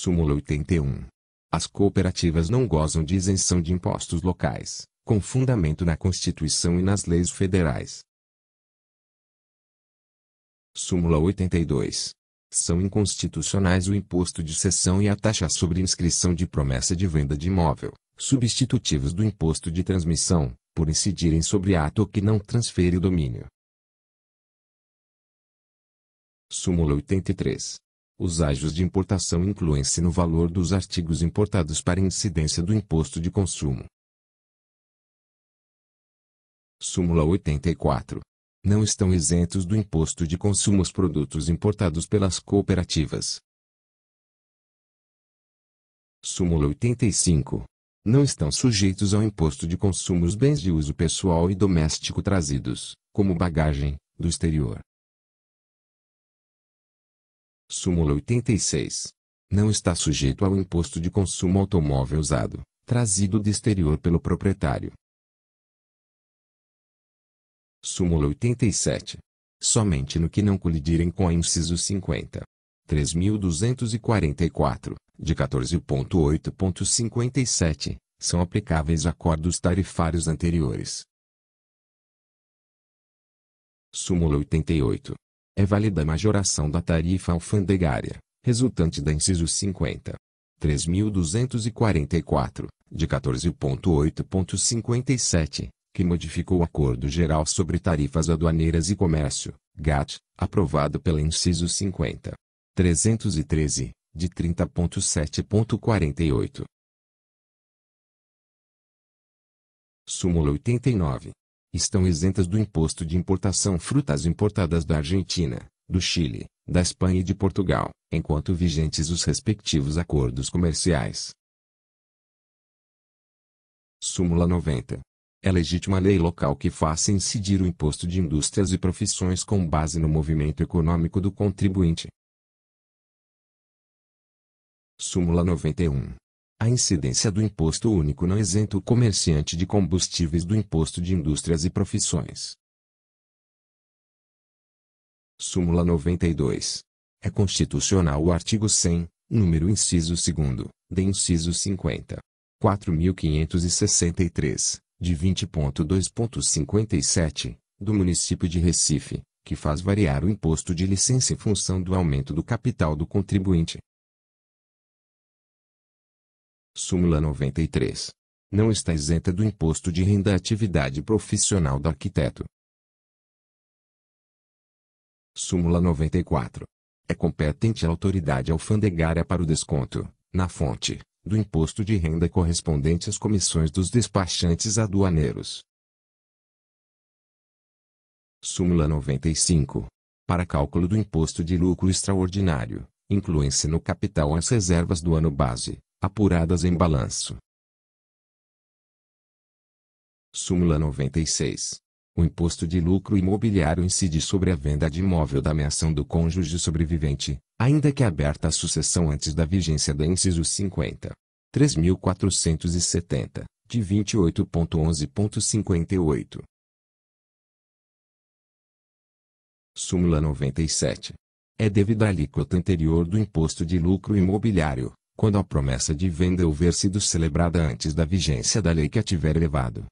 Súmula 81. As cooperativas não gozam de isenção de impostos locais, com fundamento na Constituição e nas leis federais. Súmula 82. São inconstitucionais o imposto de cessão e a taxa sobre inscrição de promessa de venda de imóvel, substitutivos do imposto de transmissão, por incidirem sobre ato que não transfere o domínio. Súmula 83. Os ágios de importação incluem-se no valor dos artigos importados para incidência do imposto de consumo. Súmula 84. Não estão isentos do imposto de consumo os produtos importados pelas cooperativas. Súmula 85. Não estão sujeitos ao imposto de consumo os bens de uso pessoal e doméstico trazidos, como bagagem, do exterior. Súmula 86. Não está sujeito ao imposto de consumo automóvel usado, trazido do exterior pelo proprietário. Súmula 87. Somente no que não colidirem com a inciso 50. 3.244, de 14.8.57, são aplicáveis acordos tarifários anteriores. Súmula 88 é válida a majoração da tarifa alfandegária, resultante da inciso 50. 3.244, de 14.8.57, que modificou o Acordo Geral sobre Tarifas Aduaneiras e Comércio, GATT, aprovado pela inciso 50. 313, de 30.7.48. Súmula 89 estão isentas do imposto de importação frutas importadas da Argentina, do Chile, da Espanha e de Portugal, enquanto vigentes os respectivos acordos comerciais. Súmula 90. É legítima lei local que faça incidir o imposto de indústrias e profissões com base no movimento econômico do contribuinte. Súmula 91. A incidência do imposto único não isenta o comerciante de combustíveis do imposto de indústrias e profissões. Súmula 92. É constitucional o artigo 100, número inciso 2, de inciso 50. 4563, de 20.2.57, do município de Recife, que faz variar o imposto de licença em função do aumento do capital do contribuinte súmula 93. Não está isenta do imposto de renda a atividade profissional do arquiteto. Súmula 94. É competente a autoridade alfandegária para o desconto, na fonte, do imposto de renda correspondente às comissões dos despachantes aduaneiros. Súmula 95. Para cálculo do imposto de lucro extraordinário, incluem-se no capital as reservas do ano base, apuradas em balanço. Súmula 96. O imposto de lucro imobiliário incide sobre a venda de imóvel da meação do cônjuge sobrevivente, ainda que aberta a sucessão antes da vigência da inciso 50. 3470, de 28.11.58. Súmula 97. É devida a alíquota anterior do imposto de lucro imobiliário, quando a promessa de venda houver sido celebrada antes da vigência da lei que a tiver elevado.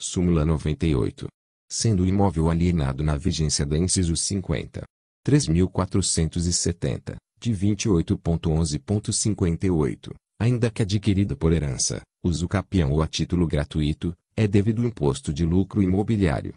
Súmula 98. Sendo o imóvel alienado na vigência da inciso 50. 3.470, de 28.11.58, ainda que adquirida por herança, uso capião ou a título gratuito, é devido o imposto de lucro imobiliário.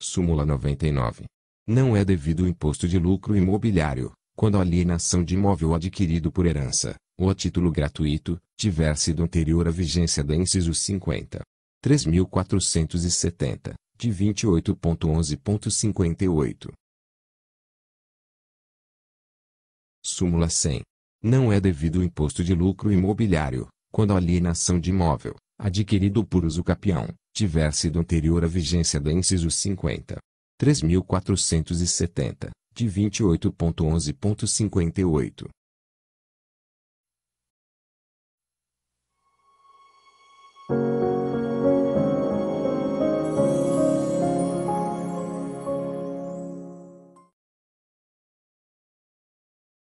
Súmula 99. Não é devido o imposto de lucro imobiliário, quando a alienação de imóvel adquirido por herança, ou a título gratuito, tiver sido anterior à vigência da inciso 50. 3470, de 28.11.58. Súmula 100. Não é devido o imposto de lucro imobiliário, quando a alienação de imóvel, adquirido por uso capião, tiver sido anterior à vigência da inciso 50. 3470, de 28.11.58.